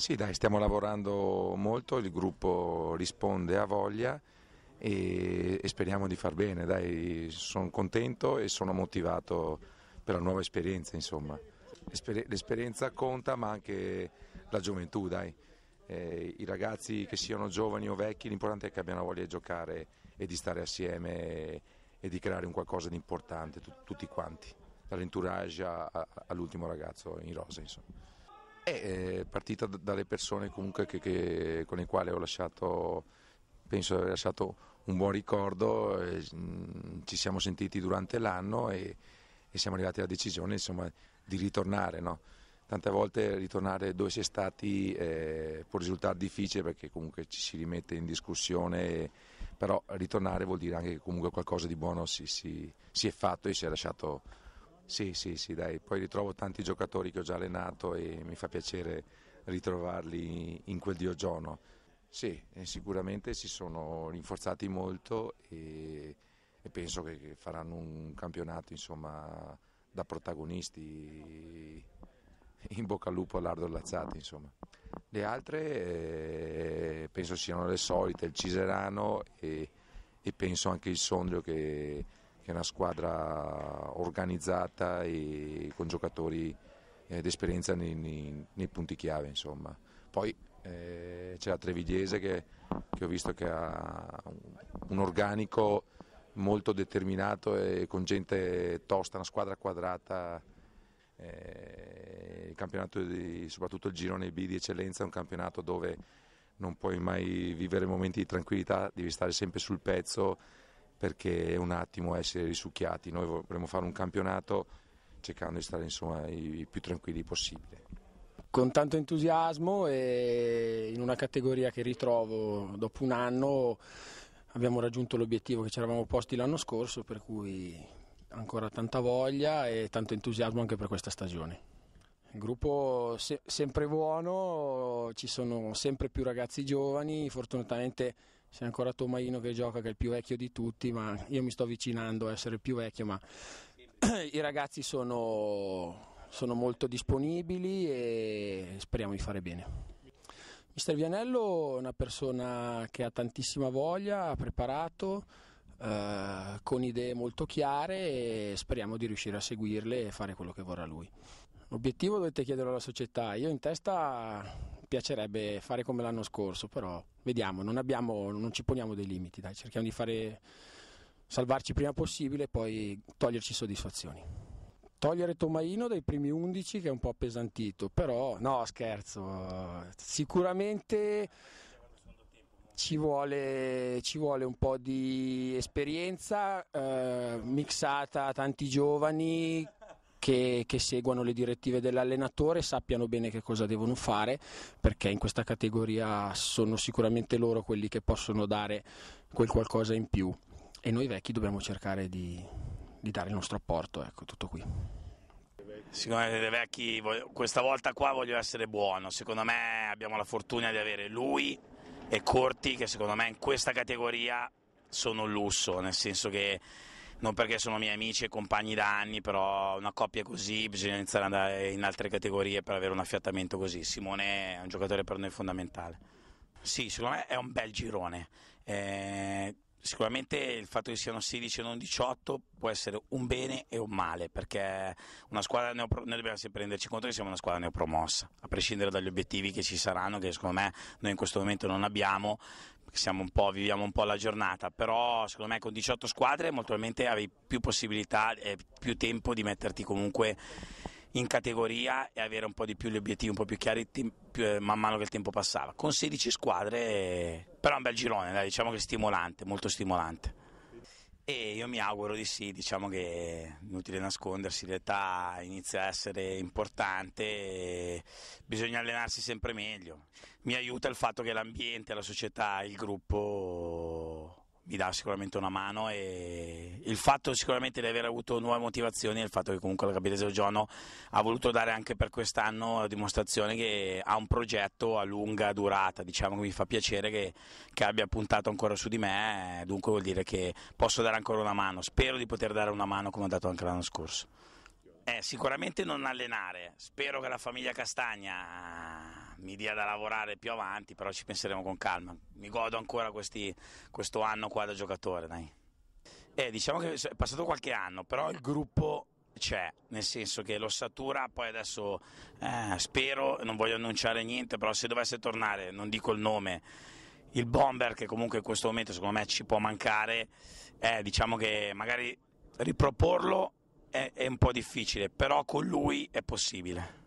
Sì, dai, stiamo lavorando molto, il gruppo risponde a voglia e, e speriamo di far bene, dai, sono contento e sono motivato per la nuova esperienza, insomma. L'esper- l'esperienza conta, ma anche la gioventù, dai. Eh, I ragazzi che siano giovani o vecchi, l'importante è che abbiano voglia di giocare e di stare assieme e, e di creare un qualcosa di importante, tu- tutti quanti, dall'entourage a- a- all'ultimo ragazzo in rosa, insomma. È partita dalle persone comunque che, che, con le quali ho lasciato, penso di aver lasciato un buon ricordo, mhmm, ci siamo sentiti durante l'anno e, e siamo arrivati alla decisione insomma, di ritornare. No? Tante volte ritornare dove si è stati eh, può risultare difficile perché comunque ci si rimette in discussione, però ritornare vuol dire anche che comunque qualcosa di buono si, si, si è fatto e si è lasciato sì, sì, sì, dai, poi ritrovo tanti giocatori che ho già allenato e mi fa piacere ritrovarli in quel diogiono. Sì, sicuramente si sono rinforzati molto e, e penso che faranno un campionato insomma, da protagonisti in bocca al lupo all'Ardo Lazzati. Insomma. Le altre eh, penso siano le solite, il Ciserano e, e penso anche il Sondrio che che è una squadra organizzata e con giocatori eh, d'esperienza nei, nei, nei, punti chiave. Insomma. Poi eh, c'è la Trevigliese che, che, ho visto che ha un organico molto determinato e con gente tosta, una squadra quadrata. Eh, il campionato, di, soprattutto il girone B di eccellenza, è un campionato dove non puoi mai vivere momenti di tranquillità, devi stare sempre sul pezzo perché è un attimo essere risucchiati. Noi vorremmo fare un campionato cercando di stare insomma, i più tranquilli possibile. Con tanto entusiasmo e in una categoria che ritrovo dopo un anno abbiamo raggiunto l'obiettivo che ci eravamo posti l'anno scorso, per cui ancora tanta voglia e tanto entusiasmo anche per questa stagione. Il gruppo se- sempre buono, ci sono sempre più ragazzi giovani, fortunatamente c'è ancora Tomaino che gioca che è il più vecchio di tutti, ma io mi sto avvicinando a essere il più vecchio, ma i ragazzi sono, sono molto disponibili e speriamo di fare bene. Mister Vianello è una persona che ha tantissima voglia, ha preparato, eh, con idee molto chiare e speriamo di riuscire a seguirle e fare quello che vorrà lui. L'obiettivo dovete chiederlo alla società, io in testa piacerebbe fare come l'anno scorso, però vediamo, non, abbiamo, non ci poniamo dei limiti, dai, cerchiamo di fare, salvarci prima possibile e poi toglierci soddisfazioni. Togliere Tomaino dai primi 11 che è un po' appesantito, però no scherzo, sicuramente ci vuole, ci vuole, un po' di esperienza eh, mixata a tanti giovani che, che, seguano le direttive dell'allenatore sappiano bene che cosa devono fare perché in questa categoria sono sicuramente loro quelli che possono dare quel qualcosa in più e noi vecchi dobbiamo cercare di, di dare il nostro apporto, ecco tutto qui. Signore De Vecchi, questa volta qua voglio essere buono. Secondo me abbiamo la fortuna di avere lui e Corti, che secondo me in questa categoria sono un lusso, nel senso che non perché sono miei amici e compagni da anni, però una coppia così bisogna iniziare ad andare in altre categorie per avere un affiatamento così. Simone è un giocatore per noi fondamentale. Sì, secondo me è un bel girone. Eh, Sicuramente il fatto che siano 16 e non 18 può essere un bene e un male, perché una squadra neopro- noi dobbiamo sempre renderci conto che siamo una squadra neopromossa, a prescindere dagli obiettivi che ci saranno, che secondo me noi in questo momento non abbiamo, siamo un po', viviamo un po' la giornata, però secondo me con 18 squadre molto probabilmente avevi più possibilità e più tempo di metterti comunque in categoria e avere un po' di più gli obiettivi un po' più chiari più, eh, man mano che il tempo passava. Con 16 squadre, però è un bel girone, diciamo che stimolante, molto stimolante. E io mi auguro di sì, diciamo che è inutile nascondersi, l'età inizia a essere importante, bisogna allenarsi sempre meglio. Mi aiuta il fatto che l'ambiente, la società, il gruppo mi dà sicuramente una mano e il fatto sicuramente di aver avuto nuove motivazioni e il fatto che comunque la Capitese Giorno ha voluto dare anche per quest'anno la dimostrazione che ha un progetto a lunga durata, diciamo che mi fa piacere che, che abbia puntato ancora su di me, dunque vuol dire che posso dare ancora una mano, spero di poter dare una mano come ho dato anche l'anno scorso. Eh, sicuramente non allenare, spero che la famiglia Castagna ah, mi dia da lavorare più avanti, però ci penseremo con calma. Mi godo ancora questi, questo anno qua da giocatore, dai. Eh, diciamo che è passato qualche anno, però il gruppo c'è, nel senso che l'ossatura poi adesso eh, spero, non voglio annunciare niente, però se dovesse tornare, non dico il nome, il bomber che comunque in questo momento secondo me ci può mancare, eh, diciamo che magari riproporlo è, è un po' difficile, però con lui è possibile.